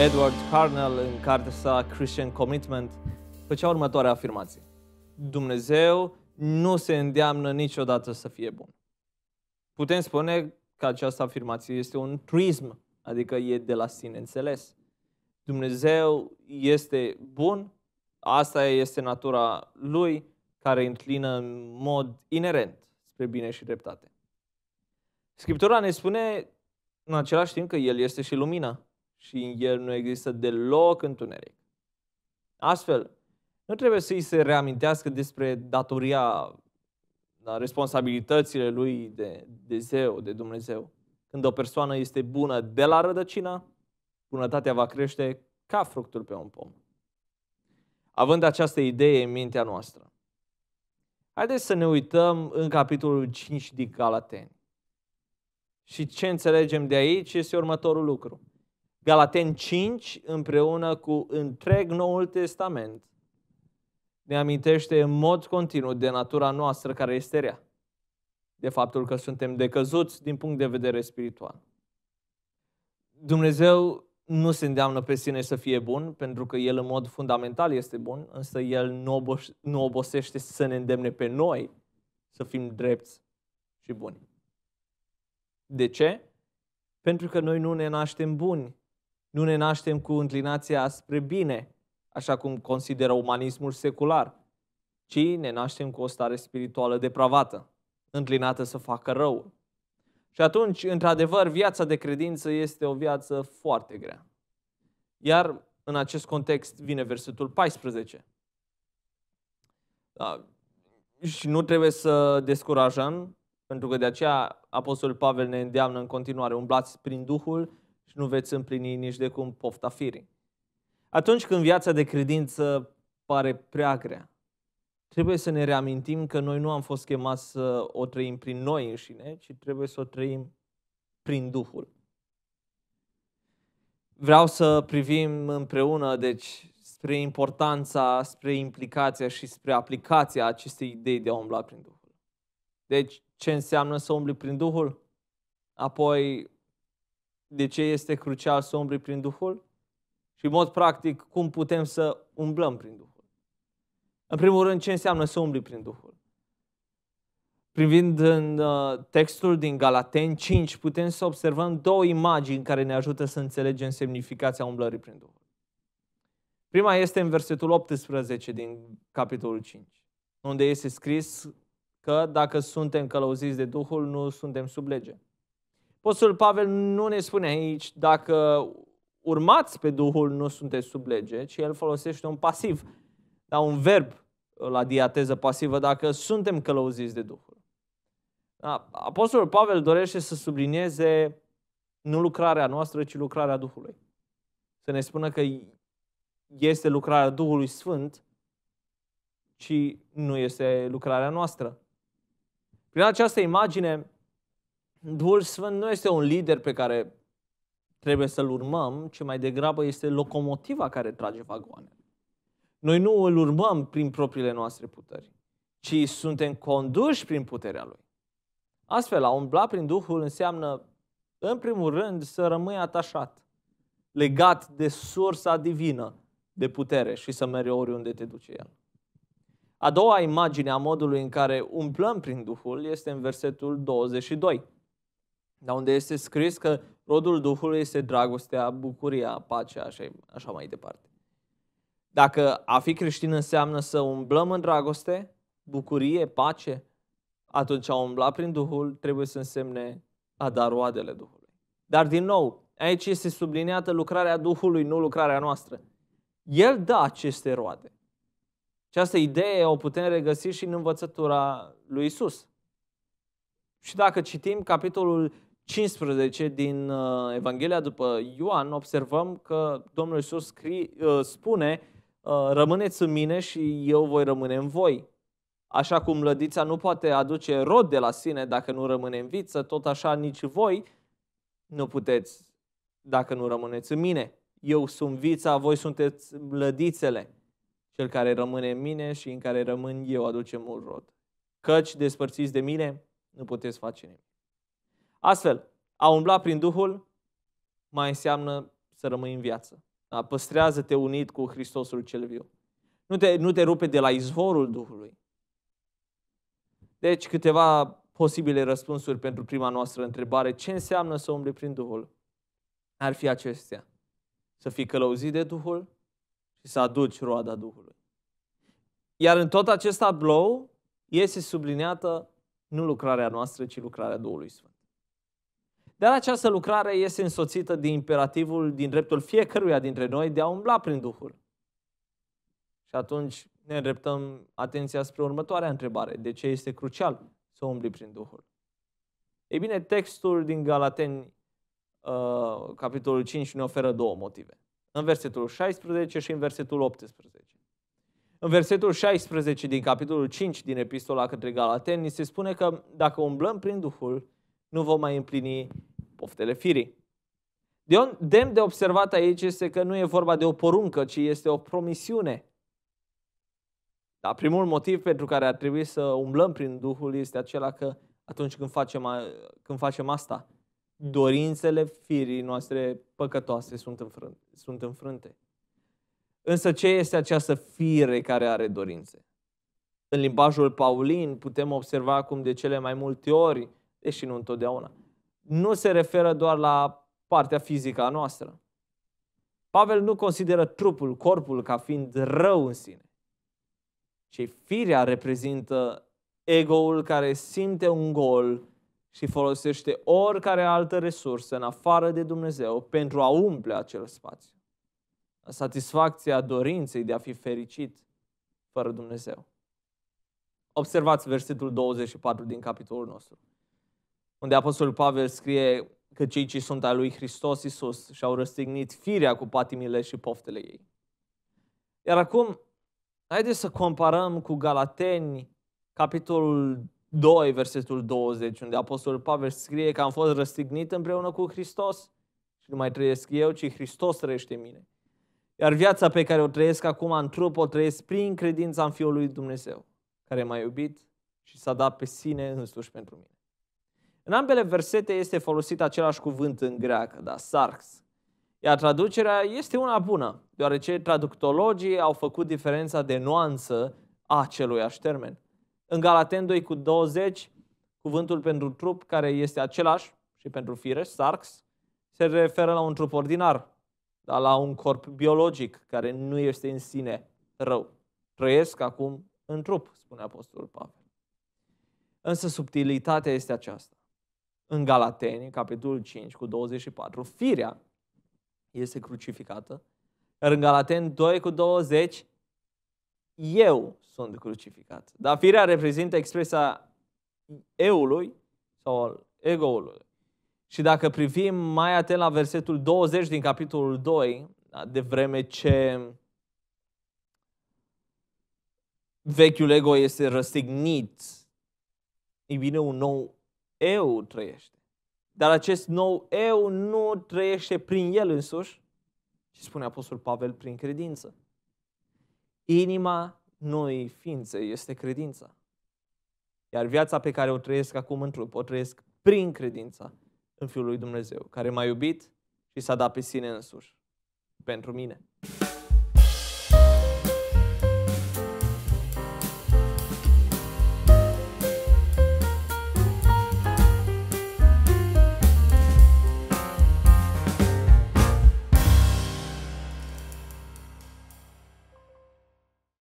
Edward Carnell în cartea sa Christian Commitment făcea următoarea afirmație. Dumnezeu nu se îndeamnă niciodată să fie bun. Putem spune că această afirmație este un truism, adică e de la sine înțeles. Dumnezeu este bun, asta este natura lui, care înclină în mod inerent spre bine și dreptate. Scriptura ne spune în același timp că El este și lumina și în el nu există deloc întuneric. Astfel, nu trebuie să îi se reamintească despre datoria, da, responsabilitățile lui de, de zeu, de Dumnezeu. Când o persoană este bună de la rădăcină, bunătatea va crește ca fructul pe un pom. Având această idee în mintea noastră, haideți să ne uităm în capitolul 5 din Galateni. Și ce înțelegem de aici este următorul lucru. Galaten 5 împreună cu întreg Noul Testament ne amintește în mod continuu de natura noastră care este rea, de faptul că suntem decăzuți din punct de vedere spiritual. Dumnezeu nu se îndeamnă pe sine să fie bun, pentru că El în mod fundamental este bun, însă El nu, obosește să ne îndemne pe noi să fim drepți și buni. De ce? Pentru că noi nu ne naștem buni, nu ne naștem cu înclinația spre bine, așa cum consideră umanismul secular, ci ne naștem cu o stare spirituală depravată, înclinată să facă rău. Și atunci, într-adevăr, viața de credință este o viață foarte grea. Iar în acest context vine versetul 14. Da. Și nu trebuie să descurajăm, pentru că de aceea Apostolul Pavel ne îndeamnă în continuare, umblați prin Duhul și nu veți împlini nici de cum pofta firii. Atunci când viața de credință pare prea grea, trebuie să ne reamintim că noi nu am fost chemați să o trăim prin noi înșine, ci trebuie să o trăim prin Duhul. Vreau să privim împreună, deci, spre importanța, spre implicația și spre aplicația acestei idei de a umbla prin Duhul. Deci, ce înseamnă să umbli prin Duhul? Apoi, de ce este crucial să umbli prin Duhul și, în mod practic, cum putem să umblăm prin Duhul. În primul rând, ce înseamnă să umbli prin Duhul? Privind în uh, textul din Galaten 5, putem să observăm două imagini care ne ajută să înțelegem semnificația umblării prin Duhul. Prima este în versetul 18 din capitolul 5, unde este scris că dacă suntem călăuziți de Duhul, nu suntem sub lege. Apostolul Pavel nu ne spune aici dacă urmați pe Duhul, nu sunteți sub lege, ci el folosește un pasiv, da, un verb la diateză pasivă, dacă suntem călăuziți de Duhul. Da, Apostolul Pavel dorește să sublinieze nu lucrarea noastră, ci lucrarea Duhului. Să ne spună că este lucrarea Duhului Sfânt, ci nu este lucrarea noastră. Prin această imagine, Duhul Sfânt nu este un lider pe care trebuie să-l urmăm, ci mai degrabă este locomotiva care trage vagoanele. Noi nu îl urmăm prin propriile noastre puteri, ci suntem conduși prin puterea lui. Astfel, a umbla prin Duhul înseamnă, în primul rând, să rămâi atașat, legat de sursa divină de putere și să mergi oriunde te duce el. A doua imagine a modului în care umplăm prin Duhul este în versetul 22 dar unde este scris că rodul Duhului este dragostea, bucuria, pacea, așa, așa mai departe. Dacă a fi creștin înseamnă să umblăm în dragoste, bucurie, pace, atunci a umbla prin Duhul trebuie să însemne a da roadele Duhului. Dar din nou, aici este subliniată lucrarea Duhului, nu lucrarea noastră. El dă aceste roade. Această idee o putem regăsi și în învățătura lui Isus. Și dacă citim capitolul 15 din uh, Evanghelia după Ioan, observăm că Domnul Iisus uh, spune uh, rămâneți în mine și eu voi rămâne în voi. Așa cum lădița nu poate aduce rod de la sine dacă nu rămâne în viță, tot așa nici voi nu puteți dacă nu rămâneți în mine. Eu sunt vița, voi sunteți lădițele. Cel care rămâne în mine și în care rămân eu aduce mult rod. Căci despărțiți de mine, nu puteți face nimic. Astfel, a umbla prin Duhul mai înseamnă să rămâi în viață. Da? Păstrează-te unit cu Hristosul cel viu. Nu te, nu te rupe de la izvorul Duhului. Deci, câteva posibile răspunsuri pentru prima noastră întrebare. Ce înseamnă să umbli prin Duhul? Ar fi acestea. Să fii călăuzit de Duhul și să aduci roada Duhului. Iar în tot acest tablou este subliniată nu lucrarea noastră, ci lucrarea Duhului Sfânt. Dar această lucrare este însoțită de imperativul din dreptul fiecăruia dintre noi de a umbla prin Duhul. Și atunci ne îndreptăm atenția spre următoarea întrebare. De ce este crucial să umbli prin Duhul? Ei bine, textul din Galateni, uh, capitolul 5, ne oferă două motive. În versetul 16 și în versetul 18. În versetul 16 din capitolul 5 din epistola către Galateni, se spune că dacă umblăm prin Duhul, nu vom mai împlini poftele firii. De un demn de observat aici este că nu e vorba de o poruncă, ci este o promisiune. Dar primul motiv pentru care ar trebui să umblăm prin Duhul este acela că atunci când facem, când facem asta, dorințele firii noastre păcătoase sunt, înfrân, sunt înfrânte. Însă ce este această fire care are dorințe? În limbajul paulin putem observa cum de cele mai multe ori, deși nu întotdeauna, nu se referă doar la partea fizică a noastră. Pavel nu consideră trupul, corpul, ca fiind rău în sine, ci firea reprezintă egoul care simte un gol și folosește oricare altă resursă în afară de Dumnezeu pentru a umple acel spațiu. Satisfacția dorinței de a fi fericit fără Dumnezeu. Observați versetul 24 din capitolul nostru unde Apostolul Pavel scrie că cei ce sunt al lui Hristos Iisus și-au răstignit firea cu patimile și poftele ei. Iar acum, haideți să comparăm cu Galateni, capitolul 2, versetul 20, unde Apostolul Pavel scrie că am fost răstignit împreună cu Hristos și nu mai trăiesc eu, ci Hristos trăiește în mine. Iar viața pe care o trăiesc acum în trup, o trăiesc prin credința în Fiul lui Dumnezeu, care m-a iubit și s-a dat pe sine însuși pentru mine. În ambele versete este folosit același cuvânt în greacă, da, sarx. Iar traducerea este una bună, deoarece traductologii au făcut diferența de nuanță a aceluiași termen. În Galaten 2 cu 20, cuvântul pentru trup, care este același și pentru fire, sarx, se referă la un trup ordinar, dar la un corp biologic care nu este în sine rău. Trăiesc acum în trup, spune Apostolul Pavel. Însă subtilitatea este aceasta în Galateni, capitolul 5, cu 24, firea este crucificată, iar în Galateni 2, cu 20, eu sunt crucificat. Dar firea reprezintă expresia eului sau al egoului. Și dacă privim mai atent la versetul 20 din capitolul 2, da, de vreme ce vechiul ego este răstignit, e bine, un nou eu trăiește. Dar acest nou eu nu trăiește prin el însuși, ci spune Apostol Pavel prin credință. Inima noi ființe este credința. Iar viața pe care o trăiesc acum în trup, o trăiesc prin credința în Fiul lui Dumnezeu, care m-a iubit și s-a dat pe sine însuși pentru mine.